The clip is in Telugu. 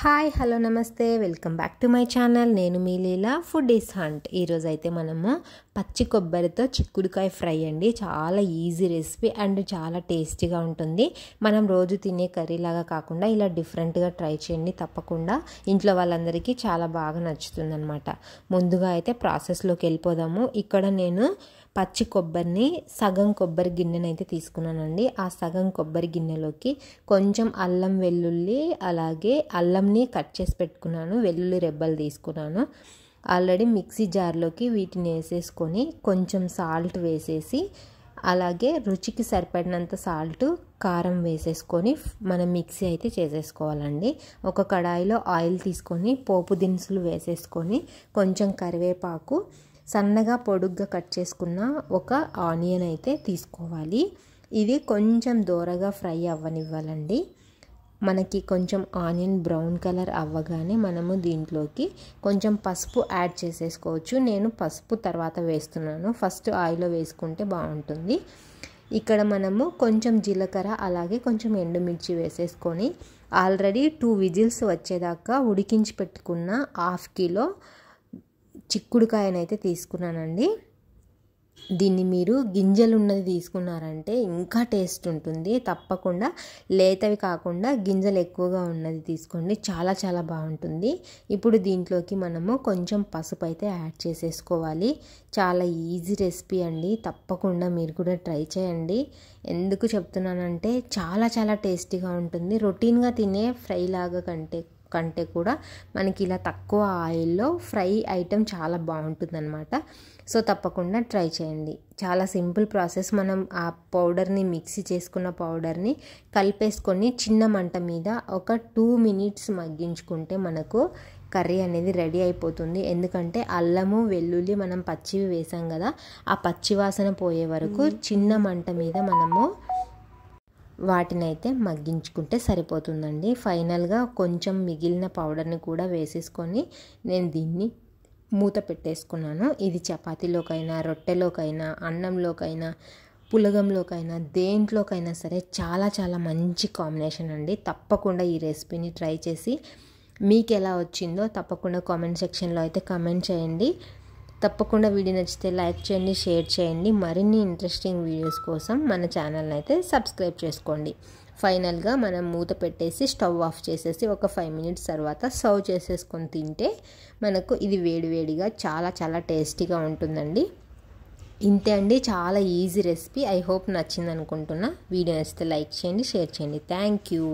హాయ్ హలో నమస్తే welcome back to my channel నేను మీ లీలా ఫుడ్ ఈస్ హంట్ ఈరోజు అయితే మనము పచ్చి కొబ్బరితో చిక్కుడుకాయ ఫ్రై అండి చాలా ఈజీ రెసిపీ అండ్ చాలా టేస్టీగా ఉంటుంది మనం రోజు తినే కర్రీ లాగా కాకుండా ఇలా డిఫరెంట్గా ట్రై చేయండి తప్పకుండా ఇంట్లో వాళ్ళందరికీ చాలా బాగా నచ్చుతుంది ముందుగా అయితే ప్రాసెస్లోకి వెళ్ళిపోదాము ఇక్కడ నేను పచ్చి కొబ్బరిని సగం కొబ్బరి గిన్నెనైతే తీసుకున్నానండి ఆ సగం కొబ్బరి గిన్నెలోకి కొంచెం అల్లం వెల్లుల్లి అలాగే అల్లంని కట్ చేసి పెట్టుకున్నాను వెల్లుల్లి రెబ్బలు తీసుకున్నాను ఆల్రెడీ మిక్సీ జార్లోకి వీటిని వేసేసుకొని కొంచెం సాల్ట్ వేసేసి అలాగే రుచికి సరిపడినంత సాల్ట్ కారం వేసేసుకొని మనం మిక్సీ అయితే చేసేసుకోవాలండి ఒక కడాయిలో ఆయిల్ తీసుకొని పోపు దినుసులు వేసేసుకొని కొంచెం కరివేపాకు సన్నగా పొడుగ్గా కట్ చేసుకున్న ఒక ఆనియన్ అయితే తీసుకోవాలి ఇది కొంచెం దూరగా ఫ్రై అవ్వనివ్వాలండి మనకి కొంచెం ఆనియన్ బ్రౌన్ కలర్ అవ్వగానే మనము దీంట్లోకి కొంచెం పసుపు యాడ్ చేసేసుకోవచ్చు నేను పసుపు తర్వాత వేస్తున్నాను ఫస్ట్ ఆయిల్లో వేసుకుంటే బాగుంటుంది ఇక్కడ మనము కొంచెం జీలకర్ర అలాగే కొంచెం ఎండుమిర్చి వేసేసుకొని ఆల్రెడీ టూ విజిల్స్ వచ్చేదాకా ఉడికించి పెట్టుకున్న హాఫ్ కిలో చిక్కుడుకాయనైతే తీసుకున్నానండి దీన్ని మీరు గింజలు ఉన్నది తీసుకున్నారంటే ఇంకా టేస్ట్ ఉంటుంది తప్పకుండా లేతవి కాకుండా గింజలు ఎక్కువగా ఉన్నది తీసుకోండి చాలా చాలా బాగుంటుంది ఇప్పుడు దీంట్లోకి మనము కొంచెం పసుపు అయితే యాడ్ చేసేసుకోవాలి చాలా ఈజీ రెసిపీ అండి తప్పకుండా మీరు కూడా ట్రై చేయండి ఎందుకు చెప్తున్నానంటే చాలా చాలా టేస్టీగా ఉంటుంది రొటీన్గా తినే ఫ్రై లాగా కంటే కంటే కూడా మనకి ఇలా తక్కువ ఆయిల్లో ఫ్రై ఐటెం చాలా బాగుంటుందన్నమాట సో తప్పకుండా ట్రై చేయండి చాలా సింపుల్ ప్రాసెస్ మనం ఆ పౌడర్ని మిక్సీ చేసుకున్న పౌడర్ని కలిపేసుకొని చిన్న మంట మీద ఒక టూ మినిట్స్ మగ్గించుకుంటే మనకు కర్రీ అనేది రెడీ అయిపోతుంది ఎందుకంటే అల్లము వెల్లుల్లి మనం పచ్చివి వేసాం కదా ఆ పచ్చివాసన పోయే వరకు చిన్న మంట మీద మనము వాటినైతే మగ్గించుకుంటే సరిపోతుందండి ఫైనల్గా కొంచెం మిగిలిన పౌడర్ని కూడా వేసేసుకొని నేను దీన్ని మూత పెట్టేసుకున్నాను ఇది చపాతీలోకైనా రొట్టెలోకైనా అన్నంలోకైనా పులగంలోకైనా దేంట్లోకైనా సరే చాలా చాలా మంచి కాంబినేషన్ అండి తప్పకుండా ఈ రెసిపీని ట్రై చేసి మీకు ఎలా వచ్చిందో తప్పకుండా కామెంట్ సెక్షన్లో అయితే కామెంట్ చేయండి తప్పకుండా వీడియో నచ్చితే లైక్ చేయండి షేర్ చేయండి మరిన్ని ఇంట్రెస్టింగ్ వీడియోస్ కోసం మన ఛానల్ని అయితే సబ్స్క్రైబ్ చేసుకోండి ఫైనల్గా మనం మూత పెట్టేసి స్టవ్ ఆఫ్ చేసేసి ఒక ఫైవ్ మినిట్స్ తర్వాత సర్వ్ చేసేసుకొని తింటే మనకు ఇది వేడివేడిగా చాలా చాలా టేస్టీగా ఉంటుందండి ఇంతే అండి చాలా ఈజీ రెసిపీ ఐ హోప్ నచ్చింది అనుకుంటున్నా వీడియో నచ్చితే లైక్ చేయండి షేర్ చేయండి థ్యాంక్ యూ